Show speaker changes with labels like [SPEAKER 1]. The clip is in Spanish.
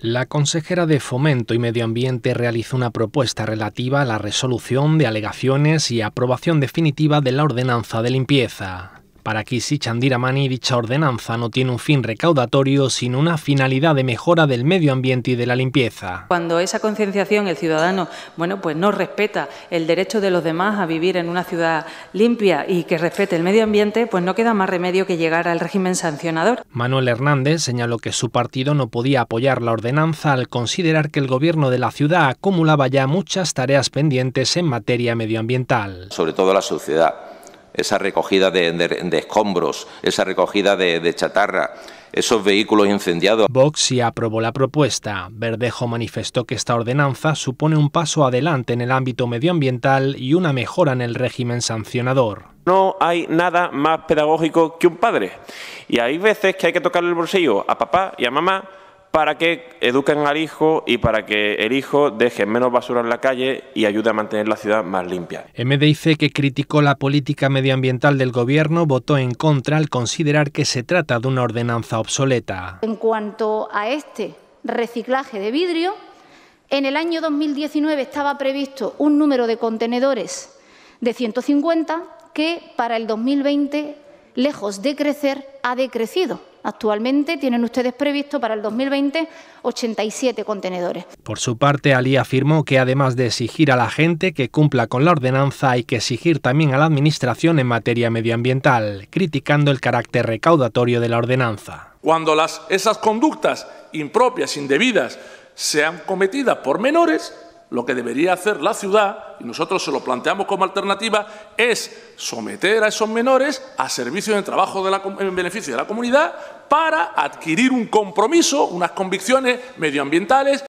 [SPEAKER 1] La consejera de Fomento y Medio Ambiente realizó una propuesta relativa a la resolución de alegaciones y aprobación definitiva de la ordenanza de limpieza. Para Kisi Chandiramani, dicha ordenanza no tiene un fin recaudatorio, sino una finalidad de mejora del medio ambiente y de la limpieza.
[SPEAKER 2] Cuando esa concienciación, el ciudadano, bueno, pues no respeta el derecho de los demás a vivir en una ciudad limpia y que respete el medio ambiente, pues no queda más remedio que llegar al régimen sancionador.
[SPEAKER 1] Manuel Hernández señaló que su partido no podía apoyar la ordenanza al considerar que el gobierno de la ciudad acumulaba ya muchas tareas pendientes en materia medioambiental.
[SPEAKER 3] Sobre todo la sociedad esa recogida de, escombros, esa recogida de, de chatarra, esos vehículos incendiados.
[SPEAKER 1] Vox sí aprobó la propuesta. Verdejo manifestó que esta ordenanza supone un paso adelante en el ámbito medioambiental y una mejora en el régimen sancionador.
[SPEAKER 3] No hay nada más pedagógico que un padre. Y hay veces que hay que tocarle el bolsillo a papá y a mamá para que eduquen al hijo y para que el hijo deje menos basura en la calle y ayude a mantener la ciudad más limpia.
[SPEAKER 1] MDIC, que criticó la política medioambiental del gobierno, votó en contra al considerar que se trata de una ordenanza obsoleta.
[SPEAKER 4] En cuanto a este reciclaje de vidrio, en el año 2019 estaba previsto un número de contenedores de 150 que para el 2020, lejos de crecer, ha decrecido Actualmente tienen ustedes previsto para el 2020 87 contenedores.
[SPEAKER 1] Por su parte, Ali afirmó que además de exigir a la gente que cumpla con la ordenanza, hay que exigir también a la Administración en materia medioambiental, criticando el carácter recaudatorio de la ordenanza.
[SPEAKER 5] Cuando esas conductas impropias, indebidas, sean cometidas por menores, lo que debería hacer la ciudad, y nosotros se lo planteamos como alternativa, es someter a esos menores a servicios de trabajo en beneficio de la comunidad para adquirir un compromiso, unas convicciones medioambientales